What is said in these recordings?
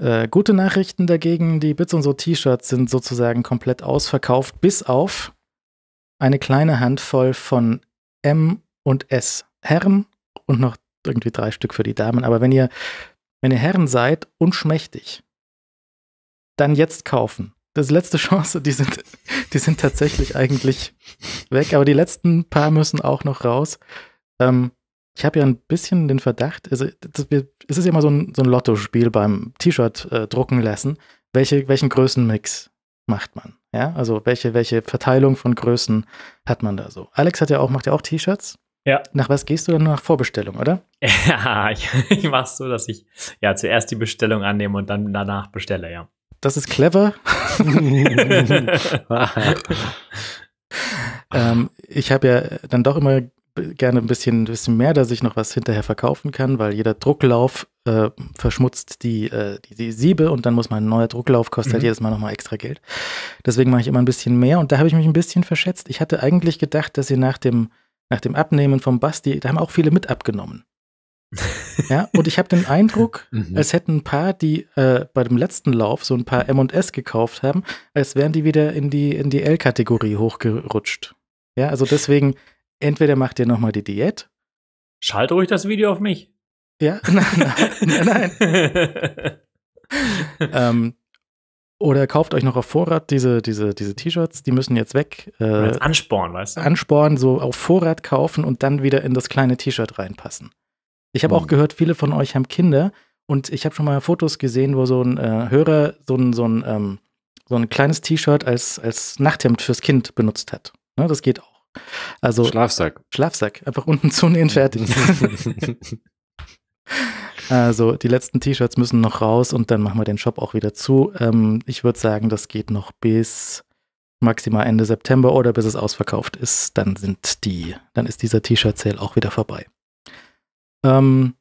Äh, gute Nachrichten dagegen, die Bits und so T-Shirts sind sozusagen komplett ausverkauft, bis auf eine kleine Handvoll von M und S Herren und noch irgendwie drei Stück für die Damen. Aber wenn ihr, wenn ihr Herren seid und schmächtig, dann jetzt kaufen. Das ist letzte Chance, die sind, die sind tatsächlich eigentlich weg, aber die letzten paar müssen auch noch raus. Ähm, ich habe ja ein bisschen den Verdacht, also es ist ja immer so ein, so ein Lottospiel beim T-Shirt äh, drucken lassen. Welche, welchen Größenmix macht man? Ja, also welche, welche Verteilung von Größen hat man da so? Alex hat ja auch, macht ja auch T-Shirts. Ja. Nach was gehst du dann nach Vorbestellung, oder? Ja, ich, ich mach's so, dass ich ja zuerst die Bestellung annehme und dann danach bestelle, ja. Das ist clever. ähm, ich habe ja dann doch immer gerne ein bisschen, ein bisschen mehr, dass ich noch was hinterher verkaufen kann, weil jeder Drucklauf äh, verschmutzt die, äh, die, die, Siebe und dann muss man ein neuer Drucklauf, kostet halt mhm. halt jedes Mal nochmal extra Geld. Deswegen mache ich immer ein bisschen mehr und da habe ich mich ein bisschen verschätzt. Ich hatte eigentlich gedacht, dass sie nach dem, nach dem Abnehmen vom Basti, da haben auch viele mit abgenommen. ja, und ich habe den Eindruck, mhm. als hätten ein paar, die äh, bei dem letzten Lauf so ein paar M&S gekauft haben, als wären die wieder in die, in die L-Kategorie hochgerutscht. Ja, also deswegen, entweder macht ihr nochmal die Diät. Schalt ruhig das Video auf mich. Ja, nein, nein. nein. ähm, oder kauft euch noch auf Vorrat diese, diese, diese T-Shirts, die müssen jetzt weg. Äh, als Ansporn, weißt du? Ansporn, so auf Vorrat kaufen und dann wieder in das kleine T-Shirt reinpassen. Ich habe mhm. auch hm. gehört, viele von euch haben Kinder und ich habe schon mal Fotos gesehen, wo so ein äh, Hörer so ein, so ein, ähm, so ein kleines T-Shirt als, als Nachthemd fürs Kind benutzt hat. Ne, das geht auch. Also Schlafsack. Schlafsack, einfach unten zunähen, fertig. also die letzten T-Shirts müssen noch raus und dann machen wir den Shop auch wieder zu. Ähm, ich würde sagen, das geht noch bis maximal Ende September oder bis es ausverkauft ist. Dann sind die, dann ist dieser T-Shirt-Sale auch wieder vorbei. Ähm,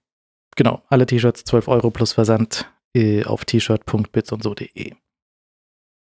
genau, alle T-Shirts 12 Euro plus Versand äh, auf t und so.de.